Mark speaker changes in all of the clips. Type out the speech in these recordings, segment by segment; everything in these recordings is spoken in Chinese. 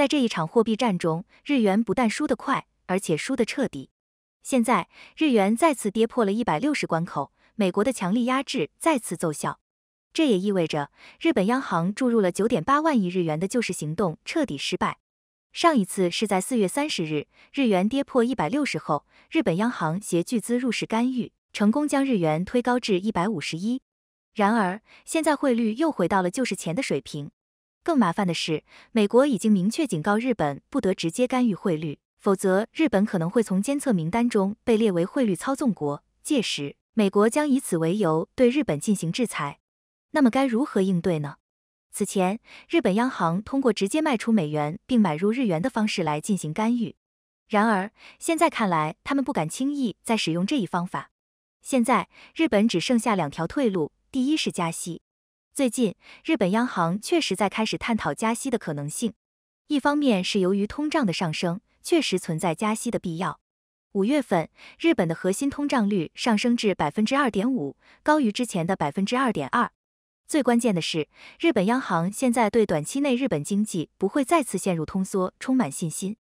Speaker 1: 在这一场货币战中，日元不但输得快，而且输得彻底。现在，日元再次跌破了一百六十关口，美国的强力压制再次奏效。这也意味着，日本央行注入了九点八万亿日元的救市行动彻底失败。上一次是在四月三十日，日元跌破一百六十后，日本央行携巨资入市干预，成功将日元推高至一百五十一。然而，现在汇率又回到了救市前的水平。更麻烦的是，美国已经明确警告日本不得直接干预汇率，否则日本可能会从监测名单中被列为汇率操纵国，届时美国将以此为由对日本进行制裁。那么该如何应对呢？此前，日本央行通过直接卖出美元并买入日元的方式来进行干预，然而现在看来，他们不敢轻易再使用这一方法。现在，日本只剩下两条退路：第一是加息。最近，日本央行确实在开始探讨加息的可能性。一方面是由于通胀的上升，确实存在加息的必要。五月份，日本的核心通胀率上升至百分之二点五，高于之前的百分之二点二。最关键的是，日本央行现在对短期内日本经济不会再次陷入通缩充满信心。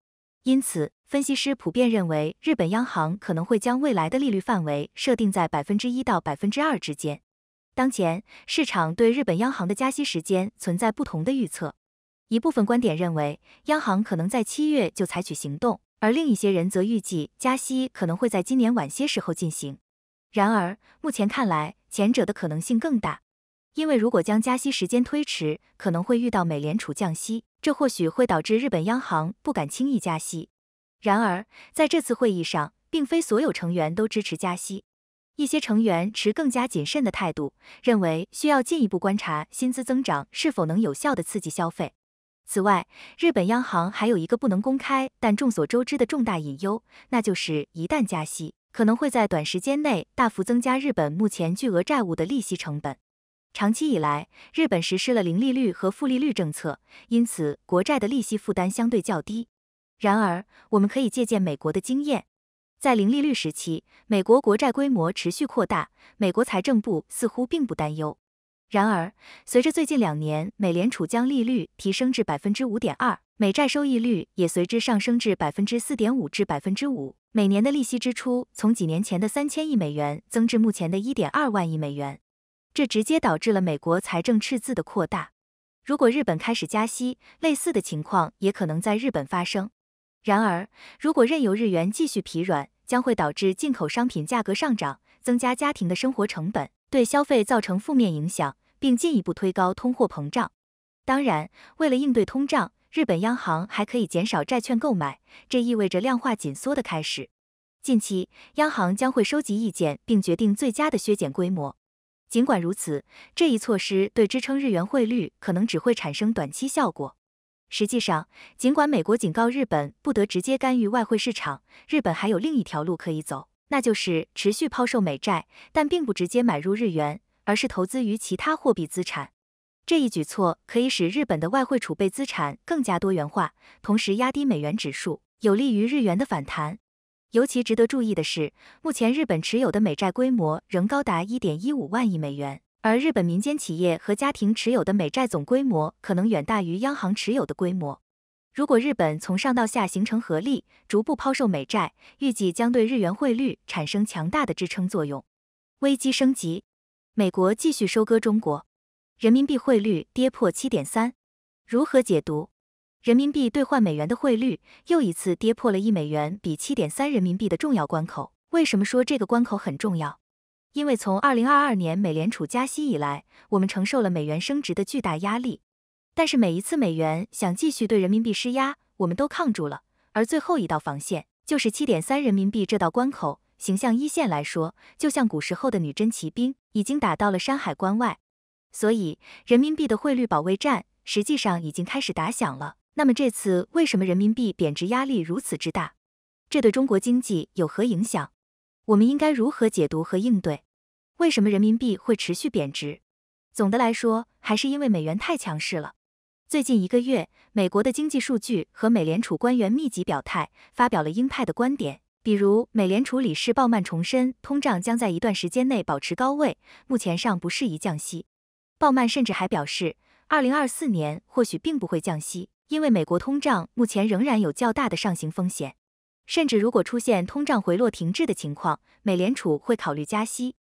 Speaker 1: 因此，分析师普遍认为，日本央行可能会将未来的利率范围设定在百分之一到百分之二之间。当前市场对日本央行的加息时间存在不同的预测，一部分观点认为央行可能在七月就采取行动，而另一些人则预计加息可能会在今年晚些时候进行。然而，目前看来前者的可能性更大，因为如果将加息时间推迟，可能会遇到美联储降息，这或许会导致日本央行不敢轻易加息。然而，在这次会议上，并非所有成员都支持加息。一些成员持更加谨慎的态度，认为需要进一步观察薪资增长是否能有效的刺激消费。此外，日本央行还有一个不能公开但众所周知的重大隐忧，那就是一旦加息，可能会在短时间内大幅增加日本目前巨额债务的利息成本。长期以来，日本实施了零利率和负利率政策，因此国债的利息负担相对较低。然而，我们可以借鉴美国的经验。在零利率时期，美国国债规模持续扩大，美国财政部似乎并不担忧。然而，随着最近两年美联储将利率提升至百分之五点二，美债收益率也随之上升至百分之四点五至百分之五，每年的利息支出从几年前的三千亿美元增至目前的一点二万亿美元，这直接导致了美国财政赤字的扩大。如果日本开始加息，类似的情况也可能在日本发生。然而，如果任由日元继续疲软，将会导致进口商品价格上涨，增加家庭的生活成本，对消费造成负面影响，并进一步推高通货膨胀。当然，为了应对通胀，日本央行还可以减少债券购买，这意味着量化紧缩的开始。近期，央行将会收集意见并决定最佳的削减规模。尽管如此，这一措施对支撑日元汇率可能只会产生短期效果。实际上，尽管美国警告日本不得直接干预外汇市场，日本还有另一条路可以走，那就是持续抛售美债，但并不直接买入日元，而是投资于其他货币资产。这一举措可以使日本的外汇储备资产更加多元化，同时压低美元指数，有利于日元的反弹。尤其值得注意的是，目前日本持有的美债规模仍高达一点一五万亿美元。而日本民间企业和家庭持有的美债总规模可能远大于央行持有的规模。如果日本从上到下形成合力，逐步抛售美债，预计将对日元汇率产生强大的支撑作用。危机升级，美国继续收割中国，人民币汇率跌破七点三，如何解读？人民币兑换美元的汇率又一次跌破了一美元比七点三人民币的重要关口。为什么说这个关口很重要？因为从二零二二年美联储加息以来，我们承受了美元升值的巨大压力。但是每一次美元想继续对人民币施压，我们都抗住了。而最后一道防线就是七点三人民币这道关口。形象一线来说，就像古时候的女真骑兵已经打到了山海关外。所以，人民币的汇率保卫战实际上已经开始打响了。那么这次为什么人民币贬值压力如此之大？这对中国经济有何影响？我们应该如何解读和应对？为什么人民币会持续贬值？总的来说，还是因为美元太强势了。最近一个月，美国的经济数据和美联储官员密集表态，发表了鹰派的观点。比如，美联储理事鲍曼重申，通胀将在一段时间内保持高位，目前尚不适宜降息。鲍曼甚至还表示，二零二四年或许并不会降息，因为美国通胀目前仍然有较大的上行风险。甚至如果出现通胀回落停滞的情况，美联储会考虑加息。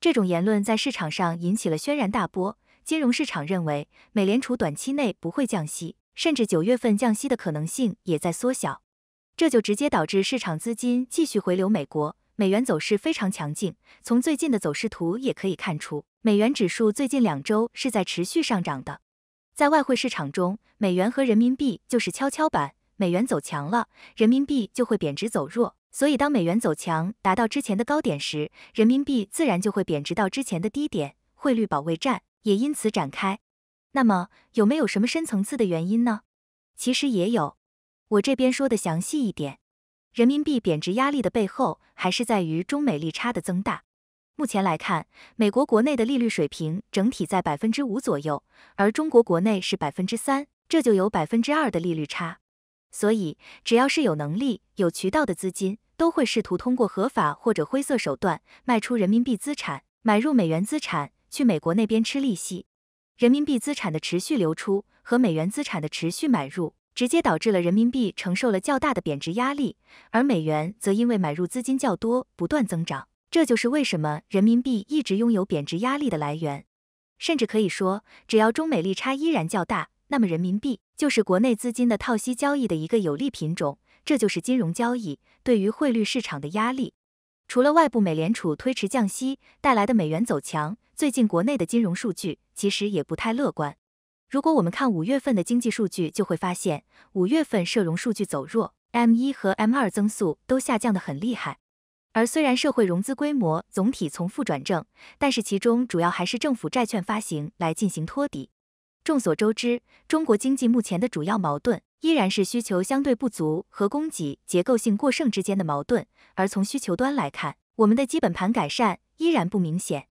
Speaker 1: 这种言论在市场上引起了轩然大波，金融市场认为美联储短期内不会降息，甚至九月份降息的可能性也在缩小，这就直接导致市场资金继续回流美国，美元走势非常强劲。从最近的走势图也可以看出，美元指数最近两周是在持续上涨的。在外汇市场中，美元和人民币就是跷跷板，美元走强了，人民币就会贬值走弱。所以，当美元走强达到之前的高点时，人民币自然就会贬值到之前的低点，汇率保卫战也因此展开。那么，有没有什么深层次的原因呢？其实也有，我这边说的详细一点，人民币贬值压力的背后还是在于中美利差的增大。目前来看，美国国内的利率水平整体在百分之五左右，而中国国内是百分之三，这就有百分之二的利率差。所以，只要是有能力、有渠道的资金，都会试图通过合法或者灰色手段卖出人民币资产，买入美元资产，去美国那边吃利息。人民币资产的持续流出和美元资产的持续买入，直接导致了人民币承受了较大的贬值压力，而美元则因为买入资金较多，不断增长。这就是为什么人民币一直拥有贬值压力的来源。甚至可以说，只要中美利差依然较大，那么人民币就是国内资金的套息交易的一个有利品种。这就是金融交易对于汇率市场的压力。除了外部美联储推迟降息带来的美元走强，最近国内的金融数据其实也不太乐观。如果我们看五月份的经济数据，就会发现五月份社融数据走弱，M 一和 M 二增速都下降的很厉害。而虽然社会融资规模总体从负转正，但是其中主要还是政府债券发行来进行托底。众所周知，中国经济目前的主要矛盾。依然是需求相对不足和供给结构性过剩之间的矛盾，而从需求端来看，我们的基本盘改善依然不明显。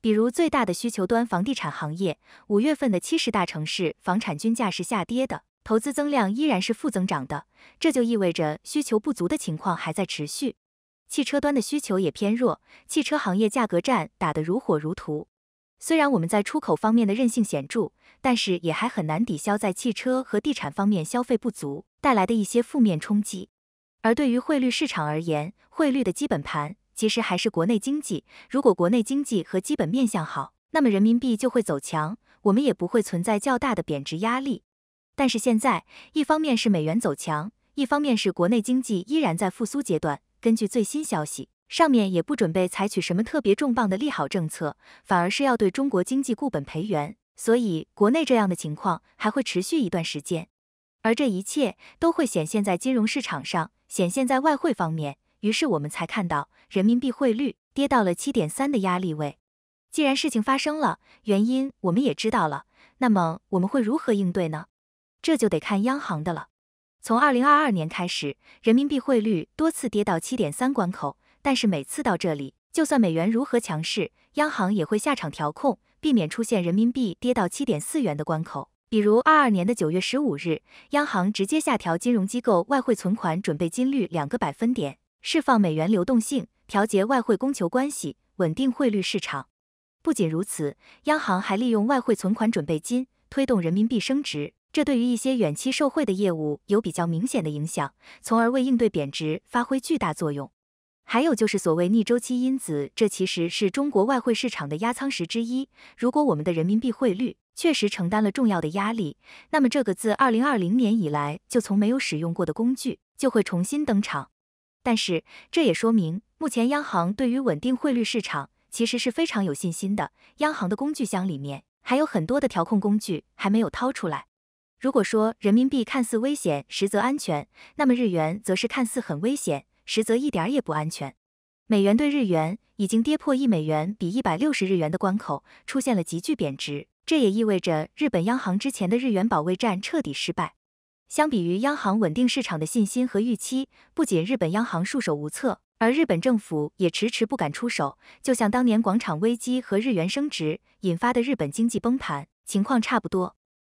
Speaker 1: 比如最大的需求端房地产行业，五月份的七十大城市房产均价是下跌的，投资增量依然是负增长的，这就意味着需求不足的情况还在持续。汽车端的需求也偏弱，汽车行业价格战打得如火如荼。虽然我们在出口方面的韧性显著，但是也还很难抵消在汽车和地产方面消费不足带来的一些负面冲击。而对于汇率市场而言，汇率的基本盘其实还是国内经济。如果国内经济和基本面向好，那么人民币就会走强，我们也不会存在较大的贬值压力。但是现在，一方面是美元走强，一方面是国内经济依然在复苏阶段。根据最新消息。上面也不准备采取什么特别重磅的利好政策，反而是要对中国经济固本培元，所以国内这样的情况还会持续一段时间，而这一切都会显现在金融市场上，显现在外汇方面。于是我们才看到人民币汇率跌到了七点三的压力位。既然事情发生了，原因我们也知道了，那么我们会如何应对呢？这就得看央行的了。从二零二二年开始，人民币汇率多次跌到七点三关口。但是每次到这里，就算美元如何强势，央行也会下场调控，避免出现人民币跌到七点四元的关口。比如二二年的九月十五日，央行直接下调金融机构外汇存款准备金率两个百分点，释放美元流动性，调节外汇供求关系，稳定汇率市场。不仅如此，央行还利用外汇存款准备金推动人民币升值，这对于一些远期受惠的业务有比较明显的影响，从而为应对贬值发挥巨大作用。还有就是所谓逆周期因子，这其实是中国外汇市场的压舱石之一。如果我们的人民币汇率确实承担了重要的压力，那么这个自二零二零年以来就从没有使用过的工具就会重新登场。但是这也说明，目前央行对于稳定汇率市场其实是非常有信心的。央行的工具箱里面还有很多的调控工具还没有掏出来。如果说人民币看似危险，实则安全，那么日元则是看似很危险。实则一点也不安全，美元对日元已经跌破一美元比一百六十日元的关口，出现了急剧贬值。这也意味着日本央行之前的日元保卫战彻底失败。相比于央行稳定市场的信心和预期，不仅日本央行束手无策，而日本政府也迟迟不敢出手，就像当年广场危机和日元升值引发的日本经济崩盘情况差不多。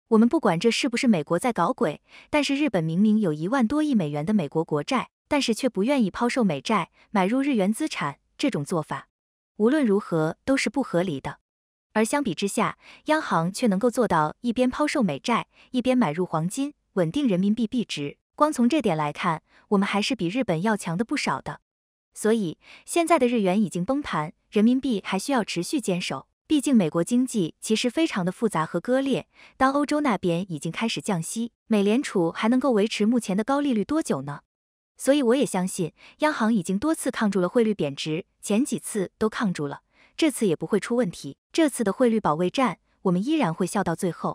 Speaker 1: 我们不管这是不是美国在搞鬼，但是日本明明有一万多亿美元的美国国债。但是却不愿意抛售美债，买入日元资产，这种做法无论如何都是不合理的。而相比之下，央行却能够做到一边抛售美债，一边买入黄金，稳定人民币币值。光从这点来看，我们还是比日本要强的不少的。所以，现在的日元已经崩盘，人民币还需要持续坚守。毕竟，美国经济其实非常的复杂和割裂。当欧洲那边已经开始降息，美联储还能够维持目前的高利率多久呢？所以，我也相信央行已经多次抗住了汇率贬值，前几次都抗住了，这次也不会出问题。这次的汇率保卫战，我们依然会笑到最后。